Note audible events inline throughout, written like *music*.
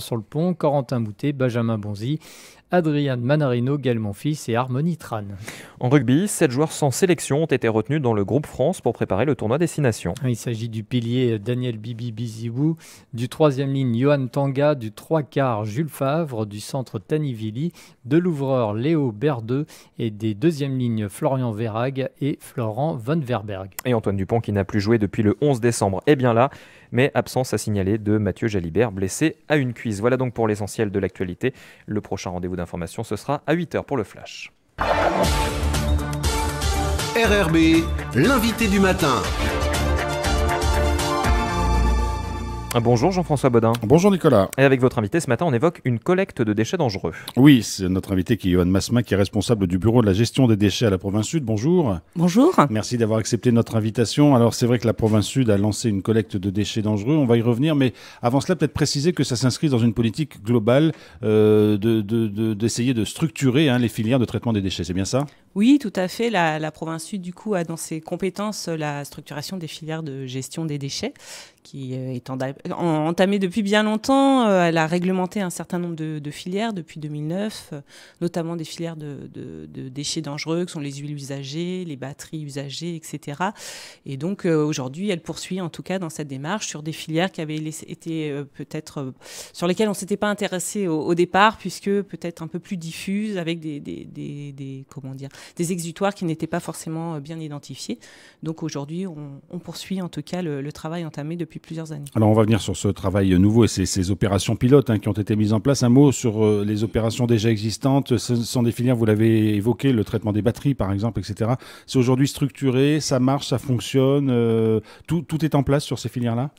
sur le pont, Corentin Moutet, Benjamin Bonzi, Adrian Manarino, Gaël Monfils et Harmonie Tran. En rugby, 7 joueurs sans sélection ont été retenus dans le groupe France pour préparer le tournoi Destination. Il s'agit du pilier Daniel Bibi Bizibou, du troisième ligne Johan Tanga, du 3 quarts Jules Favre, du centre Tanivili, de l'ouvreur Léo Berdeux et des deuxième lignes Florian Verrag et Florent Von Verberg. Et Antoine Dupont qui n'a plus joué depuis le 11 décembre est bien là, mais absence à signaler de Mathieu Jalibert blessé à une cuisse. Voilà donc pour l'essentiel de l'actualité. Le prochain rendez-vous d'informations, d'information, ce sera à 8h pour le Flash. RRB, l'invité du matin. Bonjour Jean-François Bodin. Bonjour Nicolas. Et avec votre invité ce matin, on évoque une collecte de déchets dangereux. Oui, c'est notre invité qui est Johan Masma, qui est responsable du bureau de la gestion des déchets à la province sud. Bonjour. Bonjour. Merci d'avoir accepté notre invitation. Alors c'est vrai que la province sud a lancé une collecte de déchets dangereux, on va y revenir, mais avant cela peut-être préciser que ça s'inscrit dans une politique globale euh, d'essayer de, structurer hein, les filières de traitement des déchets, c'est bien ça Oui, tout à fait. La, la province sud, du coup, a dans ses compétences euh, la structuration des filières de gestion des déchets qui euh, est en, entamée depuis bien longtemps. Euh, elle a réglementé un certain nombre de, filières depuis 2009, euh, notamment des filières de, déchets dangereux, que sont les huiles usagées, les batteries usagées, etc. Et donc euh, aujourd'hui, elle poursuit en tout cas dans cette démarche sur des filières qui avaient été peut-être sur lesquelles on s'était pas intéressé au, départ, puisque peut-être un peu plus diffuses, avec des, des, des, comment dire, des exutoires qui n'étaient pas forcément bien identifiés. Donc aujourd'hui, on, poursuit en tout cas le, le travail entamé depuis plusieurs années. Alors on va venir sur ce travail nouveau et ces, opérations pilotes hein, qui ont été mises en place. Un mot sur euh, les opérations déjà existantes, sans filières, vous l'avez évoqué, le traitement des batteries par exemple, etc. C'est aujourd'hui structuré, ça marche, ça fonctionne, euh, tout, tout est en place sur ces filières-là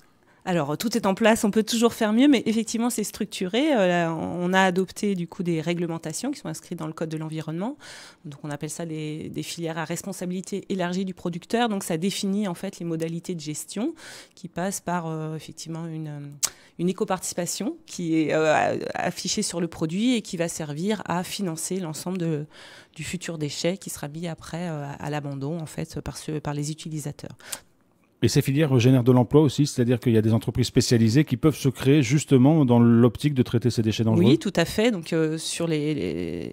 alors, tout est en place, on peut toujours faire mieux, mais effectivement, c'est structuré. Euh, on a adopté du coup des réglementations qui sont inscrites dans le Code de l'environnement. Donc, on appelle ça des, filières à responsabilité élargie du producteur. Donc, ça définit en fait les modalités de gestion qui passent par euh, effectivement euh, une, éco-participation qui est affichée sur le produit et qui va servir à financer l'ensemble du futur déchet qui sera mis après à l'abandon en fait par, par les utilisateurs. Et ces filières génèrent de l'emploi aussi, c'est-à-dire qu'il y a des entreprises spécialisées qui peuvent se créer justement dans l'optique de traiter ces déchets dangereux. Oui, tout à fait. Donc euh, sur les,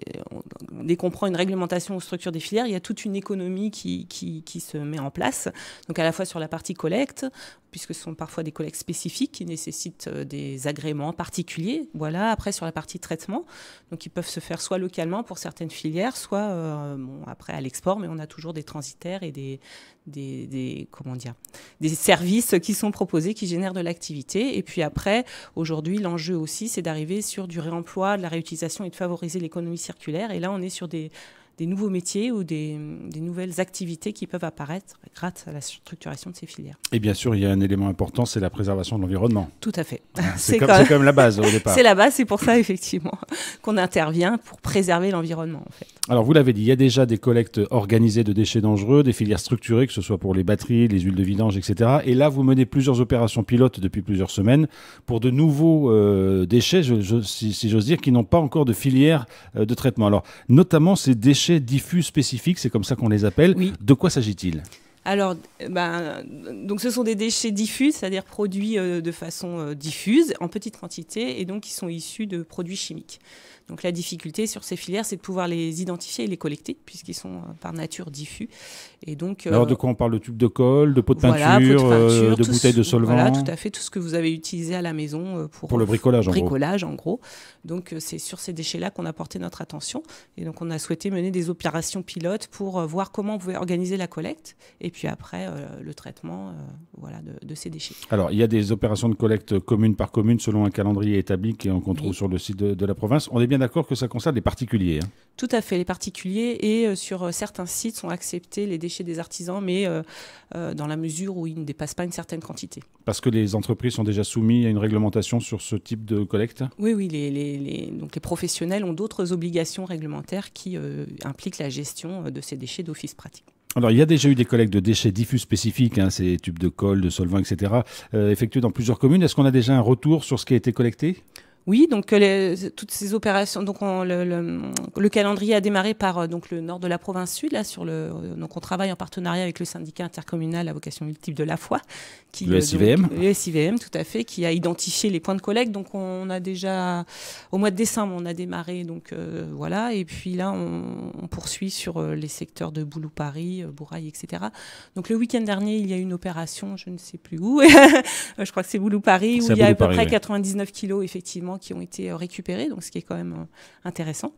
dès qu'on prend une réglementation aux structures des filières, il y a toute une économie qui, se met en place. Donc à la fois sur la partie collecte, puisque ce sont parfois des collectes spécifiques qui nécessitent euh, des agréments particuliers. Voilà. Après sur la partie traitement, donc ils peuvent se faire soit localement pour certaines filières, soit euh, après à l'export, mais on a toujours des transitaires et des, des, des comment dire des services qui sont proposés, qui génèrent de l'activité. Et puis après, aujourd'hui, l'enjeu aussi, c'est d'arriver sur du réemploi, de la réutilisation et de favoriser l'économie circulaire. Et là, on est sur des des nouveaux métiers ou des, nouvelles activités qui peuvent apparaître grâce à la structuration de ces filières. Et bien sûr, il y a un élément important, c'est la préservation de l'environnement. Tout à fait. *laughs* c'est comme, la base au départ. c'est la base, c'est pour ça effectivement *laughs* qu'on intervient pour préserver l'environnement. En fait. Alors vous l'avez dit, il y a déjà des collectes organisées de déchets dangereux, des filières structurées, que ce soit pour les batteries, les huiles de vidange, etc. Et là, vous menez plusieurs opérations pilotes depuis plusieurs semaines pour de nouveaux euh, déchets, si, j'ose dire, qui n'ont pas encore de filière euh, de traitement. Alors notamment ces déchets diffus spécifiques, c'est comme ça qu'on les appelle. De quoi s'agit-il alors, euh, ben, donc ce sont des déchets diffus, c'est-à-dire produits euh, de façon euh, diffuse, en petite quantité, et donc qui sont issus de produits chimiques. Donc la difficulté sur ces filières, c'est de pouvoir les identifier et les collecter, puisqu'ils sont par nature diffus. Et donc, Alors de quoi on parle De tubes de colle, de pots de peinture, de, de bouteilles de solvant Voilà, tout à fait, tout ce que vous avez utilisé à la maison pour, le bricolage, en en gros. Donc c'est sur ces déchets-là qu'on a porté notre attention. Et donc on a souhaité mener des opérations pilotes pour voir comment on pouvait organiser la collecte. Et puis après euh, le traitement euh, voilà, de, ces déchets. Alors, il y a des opérations de collecte commune par commune selon un calendrier établi qui est en oui. sur le site de, la province. On est bien d'accord que ça concerne les particuliers hein. Tout à fait, les particuliers et euh, sur certains sites sont acceptés les déchets des artisans, mais dans la mesure où ils ne dépassent pas une certaine quantité. Parce que les entreprises sont déjà soumises à une réglementation sur ce type de collecte Oui, oui, les, donc les professionnels ont d'autres obligations réglementaires qui impliquent la gestion de ces déchets d'office pratique. Alors, il y a déjà eu des collectes de déchets diffus spécifiques, hein, ces tubes de colle, de solvants, etc., euh, effectués dans plusieurs communes. Est-ce qu'on a déjà un retour sur ce qui a été collecté oui, donc euh, toutes ces opérations, donc on, le, calendrier a démarré par euh, donc le nord de la province sud, là sur le, euh, donc on travaille en partenariat avec le syndicat intercommunal à vocation multiple de la foi, qui le SIVM, le SIVM tout à fait, qui a identifié les points de collecte. Donc on, a déjà au mois de décembre on a démarré, donc voilà, et puis là on, poursuit sur les secteurs de Boulou Paris, Bourail, etc. Donc le week-end dernier il y a eu une opération, je ne sais plus où, *laughs* je crois que c'est Boulou Paris où il y a à, peu près 99 kilos effectivement qui ont été euh, récupérés, donc ce qui est quand même euh, intéressant.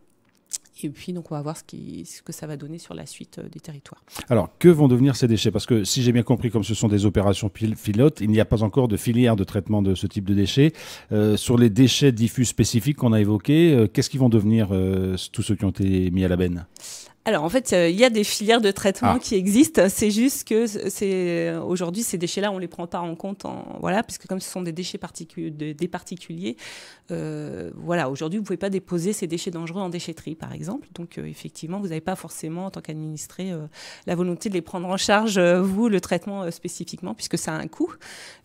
Et puis, donc, on va voir ce, ce, que ça va donner sur la suite euh, des territoires. Alors, que vont devenir ces déchets Parce que, si j'ai bien compris, comme ce sont des opérations pilotes, il n'y a pas encore de filière de traitement de ce type de déchets. sur les déchets diffus spécifiques qu'on a évoqués, qu'est-ce qu'ils vont devenir, tous ceux qui ont été mis à la benne alors en fait, euh, il y a des filières de traitement ah. qui existent. C'est juste que c'est euh, aujourd'hui ces déchets-là, on les prend pas en compte, en, voilà, puisque comme ce sont des déchets particuliers, euh, voilà, aujourd'hui vous pouvez pas déposer ces déchets dangereux en déchetterie, par exemple. Donc effectivement, vous n'avez pas forcément en tant qu'administré la volonté de les prendre en charge vous le traitement spécifiquement, puisque ça a un coût.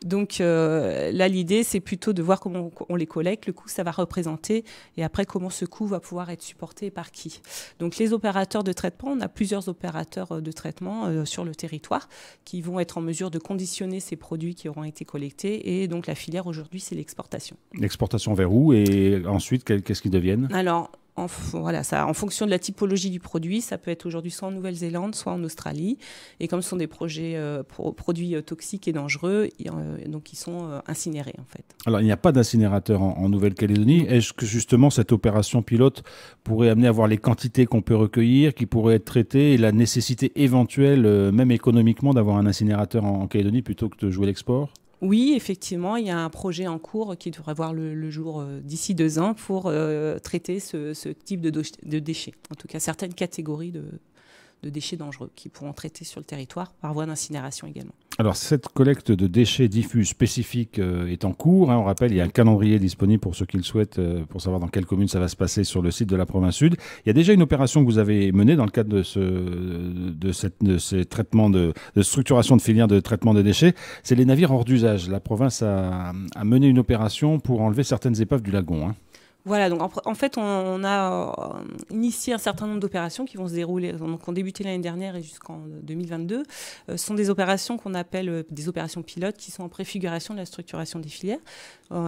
Donc là, l'idée c'est plutôt de voir comment on, les collecte, le coût ça va représenter, et après comment ce coût va pouvoir être supporté par qui. Donc les opérateurs traitement, on a plusieurs opérateurs euh, de traitement euh, sur le territoire qui vont être en mesure de conditionner ces produits qui auront été collectés. Et donc la filière aujourd'hui, c'est l'exportation. L'exportation vers où et ensuite, qu'est-ce qu'ils deviennent Alors, en, voilà, ça, en fonction de la typologie du produit, ça peut être aujourd'hui soit en Nouvelle-Zélande, soit en Australie. Et comme ce sont des projets, euh, produits euh, toxiques et dangereux, euh, donc ils sont incinérés en fait. Alors il n'y a pas d'incinérateur en, Nouvelle-Calédonie. Est-ce que justement cette opération pilote pourrait amener à voir les quantités qu'on peut recueillir, qui pourraient être traitées, et la nécessité éventuelle, même économiquement, d'avoir un incinérateur en Calédonie plutôt que de jouer l'export oui, effectivement, il y a un projet en cours qui devrait voir le, jour euh, d'ici deux ans pour euh, traiter ce, type de, de, déchets, en tout cas certaines catégories de, de déchets dangereux qui pourront traiter sur le territoire par voie d'incinération également. Alors cette collecte de déchets diffus spécifiques euh, est en cours. Hein. on rappelle, il y a un calendrier disponible pour ceux qui le souhaitent, euh, pour savoir dans quelle commune ça va se passer sur le site de la province sud. Il y a déjà une opération que vous avez menée dans le cadre de, ce, de, cette, de ces traitements de, structuration de filières de traitement des déchets. C'est les navires hors d'usage. La province a, mené une opération pour enlever certaines épaves du lagon. Hein. Voilà, donc en, fait, on, a euh, initié un certain nombre d'opérations qui vont se dérouler, euh, donc ont débuté l'année dernière et jusqu'en 2022. Euh, ce sont des opérations qu'on appelle des opérations pilotes qui sont en préfiguration de la structuration des filières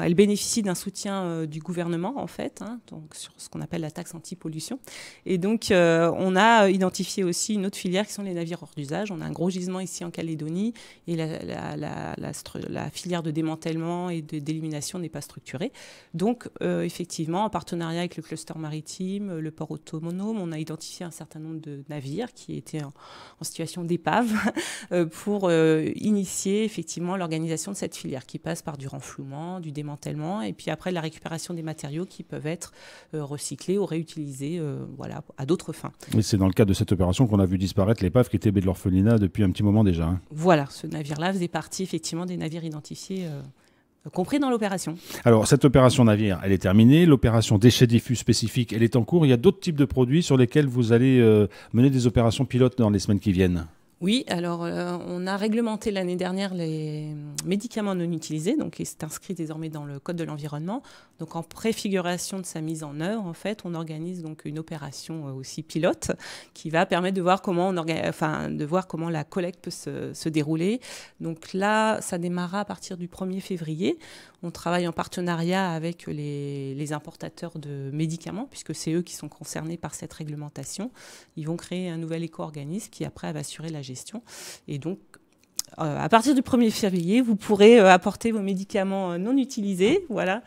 elle bénéficie d'un soutien euh, du gouvernement, en fait, hein, donc sur ce qu'on appelle la taxe anti-pollution. Et donc, euh, on a identifié aussi une autre filière qui sont les navires hors d'usage. On a un gros gisement ici en Calédonie et la, la, filière de démantèlement et d'élimination n'est pas structurée. Donc, euh, effectivement, en partenariat avec le cluster maritime, le port autonome, on a identifié un certain nombre de navires qui étaient en, en situation d'épave *laughs* pour initier effectivement l'organisation de cette filière qui passe par du renflouement, du démantèlement et puis après la récupération des matériaux qui peuvent être euh, recyclés ou réutilisés euh, voilà, à d'autres fins. c'est dans le cadre de cette opération qu'on a vu disparaître l'épave qui était baie de l'orphelinat depuis un petit moment déjà. Hein. Voilà, ce navire-là faisait partie effectivement des navires identifiés euh, compris dans l'opération. Alors, cette opération navire, elle est terminée. L'opération déchets diffus spécifiques, elle est en cours. Il y a d'autres types de produits sur lesquels vous allez mener des opérations pilotes dans les semaines qui viennent oui, alors euh, on a réglementé l'année dernière les médicaments non utilisés, donc c'est inscrit désormais dans le Code de l'environnement. Donc en préfiguration de sa mise en œuvre, en fait, on organise donc une opération euh, aussi pilote qui va permettre de voir comment, on enfin, de voir comment la collecte peut se, dérouler. Donc là, ça démarre à partir du 1er février. On travaille en partenariat avec les, les importateurs de médicaments, puisque c'est eux qui sont concernés par cette réglementation. Ils vont créer un nouvel éco-organisme qui après va assurer la gestion et donc, euh, à partir du 1er février, vous pourrez euh, apporter vos médicaments euh, non utilisés voilà,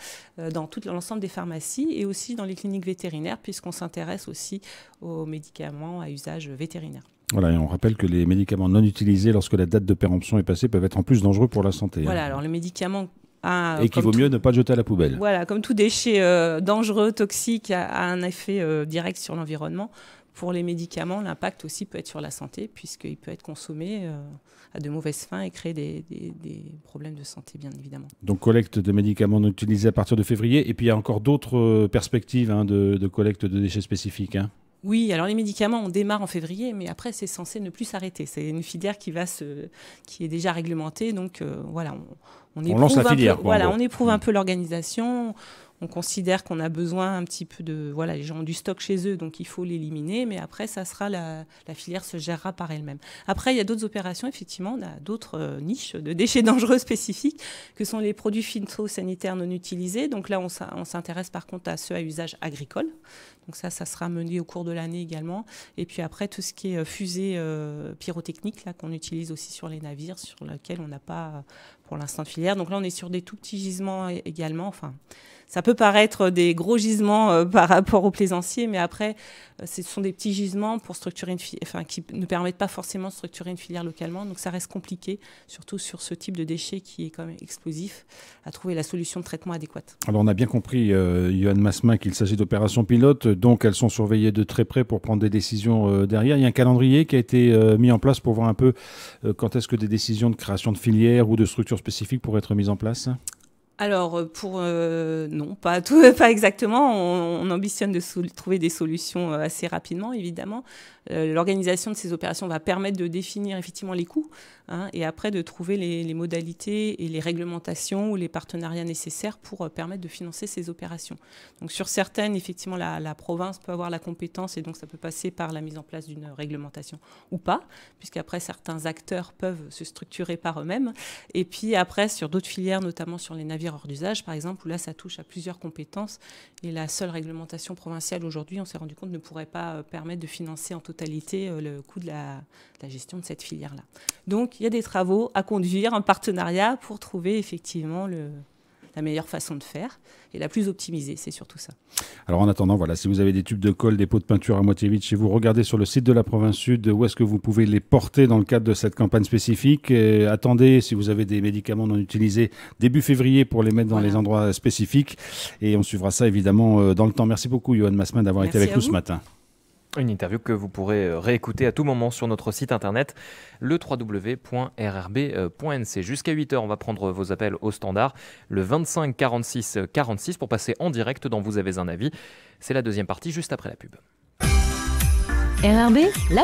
dans l'ensemble des pharmacies et aussi dans les cliniques vétérinaires, puisqu'on s'intéresse aussi aux médicaments à usage vétérinaire. Voilà, et on rappelle que les médicaments non utilisés lorsque la date de péremption est passée peuvent être en plus dangereux pour la santé. Hein. Voilà, alors les médicaments et qu'il vaut mieux ne pas le jeter à la poubelle. Voilà, comme tout déchet dangereux, toxique, a, un effet direct sur l'environnement. Pour les médicaments, l'impact aussi peut être sur la santé, puisqu'il peut être consommé euh, à de mauvaises fins et créer des, problèmes de santé, bien évidemment. Donc collecte de médicaments non utilisés à partir de février, et puis il y a encore d'autres euh, perspectives hein, de, collecte de déchets spécifiques. Hein. Oui, alors les médicaments, on démarre en février, mais après, c'est censé ne plus s'arrêter. C'est une filière qui, va se, qui est déjà réglementée. Donc, euh, voilà, on, on, voilà, on éprouve un mm. peu l'organisation on considère qu'on a besoin un petit peu de... Voilà, les gens ont du stock chez eux, donc il faut l'éliminer, mais après, ça sera la, filière se gérera par elle-même. Après, il y a d'autres opérations, effectivement, on a d'autres euh, niches de déchets *laughs* dangereux spécifiques, que sont les produits phytosanitaires non utilisés. Donc là, on s'intéresse par contre à ceux à usage agricole. Donc ça, ça sera mené au cours de l'année également. Et puis après, tout ce qui est euh, fusée euh, pyrotechnique, là, qu'on utilise aussi sur les navires, sur lesquels on n'a pas euh, pour l'instant de filière. Donc là, on est sur des tout petits gisements également. Enfin, ça peut paraître des gros gisements *laughs* par rapport aux plaisanciers, mais après, ce sont des petits gisements pour structurer une enfin, qui ne permettent pas forcément de structurer une filière localement. Donc ça reste compliqué, surtout sur ce type de déchet qui est quand même explosif, à trouver la solution de traitement adéquate. Alors on a bien compris, Johan qu'il s'agit d'opérations pilotes donc elles sont surveillées de très près pour prendre des décisions euh, derrière. Il y a un calendrier qui a été euh, mis en place pour voir un peu euh, quand est-ce que des décisions de création de filières ou de structures spécifiques pourraient être mises en place alors euh, pour euh, non pas tout *laughs* pas exactement on, ambitionne de trouver des solutions euh, assez rapidement évidemment l'organisation de ces opérations va permettre de définir effectivement les coûts hein, et après de trouver les, modalités et les réglementations ou les partenariats nécessaires pour permettre de financer ces opérations donc sur certaines effectivement la, la, province peut avoir la compétence et donc ça peut passer par la mise en place d'une réglementation ou pas puisqu'après certains acteurs peuvent se structurer par eux-mêmes et puis après sur d'autres filières notamment sur les navires d'usage, par exemple, où là, ça touche à plusieurs compétences. Et la seule réglementation provinciale aujourd'hui, on s'est rendu compte, ne pourrait pas euh, permettre de financer en totalité euh, le coût de la, la gestion de cette filière-là. Donc, il y a des travaux à conduire, un partenariat pour trouver effectivement le, la meilleure façon de faire et la plus optimisée, c'est surtout ça. Alors en attendant, voilà, si vous avez des tubes de colle, des pots de peinture à moitié vide chez vous, regardez sur le site de la province sud où est-ce que vous pouvez les porter dans le cadre de cette campagne spécifique. attendez, si vous avez des médicaments non utilisés, début février pour les mettre dans les endroits spécifiques. Et on suivra ça évidemment euh, dans le temps. Merci beaucoup, Johan Masman, d'avoir été avec nous ce matin. Une interview que vous pourrez euh, réécouter à tout moment sur notre site internet, le www.rrb.nc. Euh, Jusqu'à 8h, on va prendre vos appels au standard, le 25 46 46, pour passer en direct dans Vous avez un avis. C'est la deuxième partie juste après la pub. RRB, la